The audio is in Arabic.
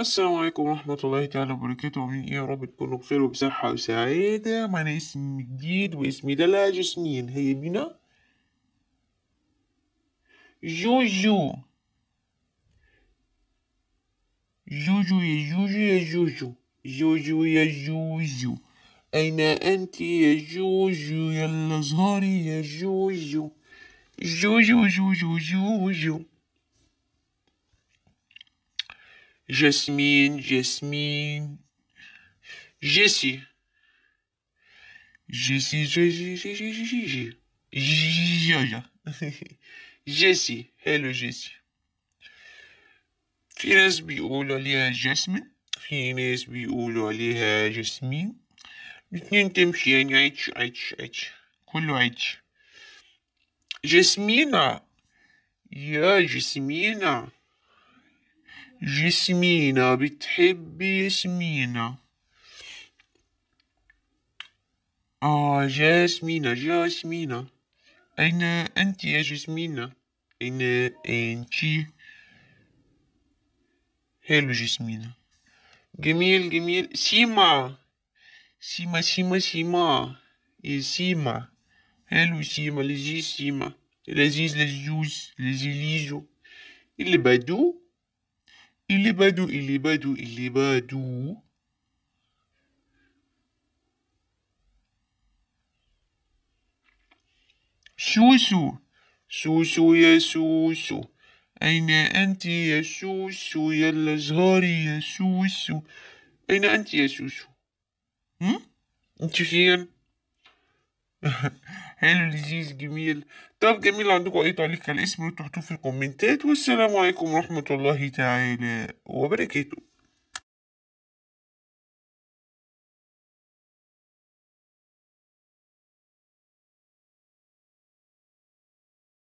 السلام عليكم ورحمة الله تعالى وبركاته عاملين ايه يا رب تكونوا بخير وبصحة وسعادة معنا اسم جديد واسمي لا جسمين هيا بنا جوجو جوجو يا جوجو يا جوجو جوجو يا جوجو أين أنت يا جوجو يا الأزهار يا جوجو جوجو جوجو جوجو Jasmine, Jasmine, Jessie. Jessie, Jessie, Jessie, Jessie, hello Jessie. في ناس بيقولوا عليها جاسمين في ناس بيقولوا عليها جاسمين جسمينا بتحب ياسمينة آه جاسمينة جاسمينة أين أنت يا جاسمينة أين أنت هلو جاسمينة جميل جميل سيما سيما سيما سيما يا إيه، سيما هلو سيما لذيذ سيما لذيذ لذوذ لذيذ ليزو اللي بدو اللي بادو اللي بادو اللي بادو سوسو سوسو يا سوسو أين أنت يا سوسو يا الأزهار يا سوسو أين أنت يا سوسو هم؟ أنت فين؟ حلو لذيذ جميل طب جميل عندكم اي تعليق على الاسم تحطوه في الكومنتات والسلام عليكم ورحمة الله تعالى وبركاته